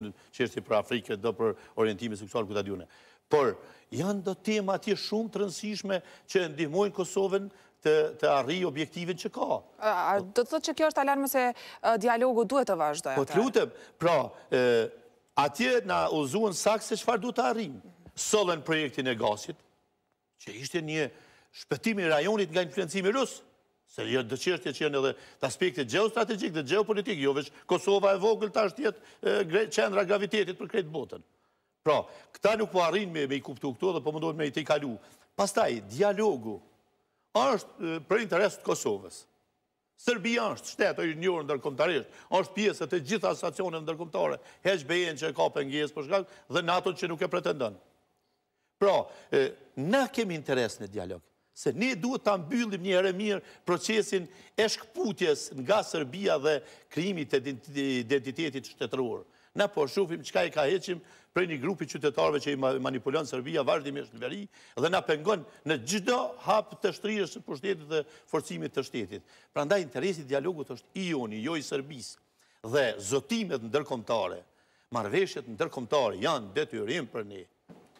që është i për Afrike, do për orientimi seksual këtë adjune. Por, janë do tema atje shumë të rëndësishme që ndihmojnë Kosovën të arri objektivit që ka. Do të thë që kjo është alarmë se dialogu duhet të vazhdoj. Po të lutëm, pra, atje na uzuën sakë se qëfar duhet të arri. Solën projektin e gasit, që ishte një shpëtimi rajonit nga influencimi rusë, se jënë jo, dëqështje që jënë edhe të aspektit geostrategik dhe geopolitik, jo vesh Kosova e vogël të ashtë jetë qendra gravitetit për kretë botën. Pra, këta nuk po arrinë me, me i kuptu këto dhe po mundohet me i të i kalu. Pastaj, dialogu është për të Kosovës. Serbia është shtetë, është njërë ndërkomtarisht, është pjesë e gjitha asacionet ndërkomtare, HBN që e ka për ngjes për shkak dhe NATO që nuk e pretendon. Pra, e, na kemi interes në dialogë se ne duhet të ambyllim një ere mirë procesin e shkëputjes nga Serbia dhe krimit e identitetit shtetëror. Ne po shufim qka i ka heqim prej një grupi qytetarve që i manipulon Serbia vazhdimisht në veri dhe na pengon në gjdo hap të shtrirës të pushtetit dhe forcimit të shtetit. Pra nda interesit dialogut është i oni, jo i Serbis dhe zotimet në dërkomtare, marveshjet në dërkomtare janë detyrim për një.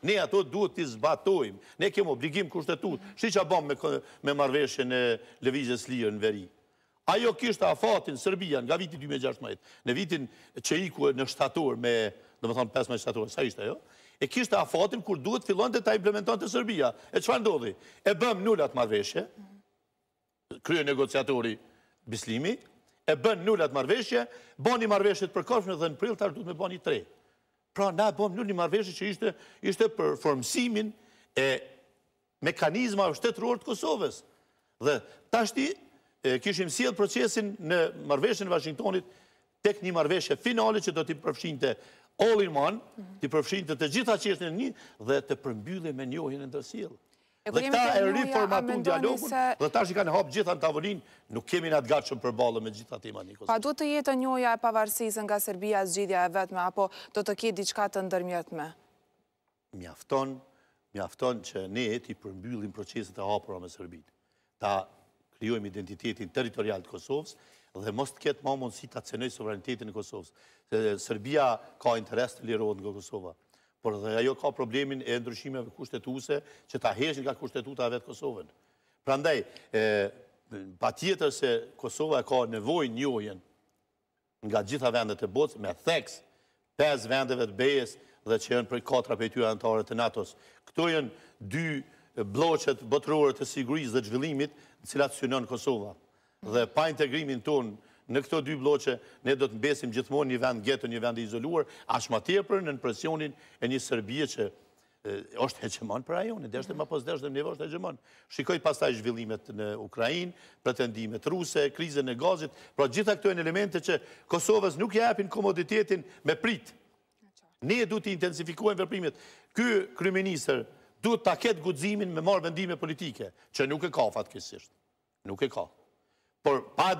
Ne ato duhet të zbatojmë. Ne kemë obligim kushtetut. Shri që a bom me marveshën e Levizës Lirë në veri? Ajo kishtë a fatin Sërbija nga vitin 2016, në vitin që i ku në shtator me, dhe më thonë 15 shtator, sa ishte jo? E kishtë a fatin kur duhet fillon të ta implementon të Sërbija. E që fa ndodhi? E bëm nullat marveshe, kryo negociatori bislimi, e bën nullat marveshe, boni marveshe për përkofshme dhe në prill të ardu të me boni tre. Pra, na e bëmë një marveshë që ishte, ishte për formësimin e mekanizma e shtetëruar të Kosovës. Dhe tashti e, kishim siel procesin në marveshën e Washingtonit tek një marveshë finale që do t'i përfshin të all in one, t'i përfshin të të gjitha qeshtë në një dhe të përmbyllin me njohin e ndërsilë. Dhe këta e riformatun dialogun, dhe ta kanë hapë gjitha në tavolin, nuk kemi në atë gachëm për balë me gjitha tema një kështë. Pa du të jetë njoja e pavarësisë nga Serbia zgjidhja e vetme, apo do të kje diqka të ndërmjetme? Mjafton, mjafton që ne ti përmbyllim proceset e hapura me Serbit. Ta kryojmë identitetin teritorial të Kosovës, dhe mos të ketë ma mundësi të acenoj sovranitetin në Kosovës. Serbia ka interes të lirohet nga Kosovëa por dhe ajo ka problemin e ndryshimeve kushtetuse që ta heshin nga kushtetuta vetë Kosovën. Pra ndaj, pa tjetër se Kosova ka nevoj njojen nga gjitha vendet e botës me theks, 5 vendeve të bejes dhe që jënë për 4 pejtyra antarët të NATO-s. Këto jënë dy bloqet botërore të sigurisë dhe gjvillimit në cilat sënën Kosova. Dhe pa integrimin tonë në këto dy bloqe, ne do të mbesim gjithmon një vend gjetë, një vend izoluar, ashma tjerë për në presionin e një Serbije që është hegemon për ajo, në deshtë dhe ma pos deshtë dhe më nevo është hegemon. Shikojt pas zhvillimet në Ukrajin, pretendimet ruse, krize në gazit, pra gjitha këto e në elemente që Kosovës nuk japin komoditetin me prit. Ne du të intensifikojnë vërprimit. Ky kryminisër du të aket gudzimin me marë vendime politike, që nuk e ka fatkesisht. Nuk e ka. Por pa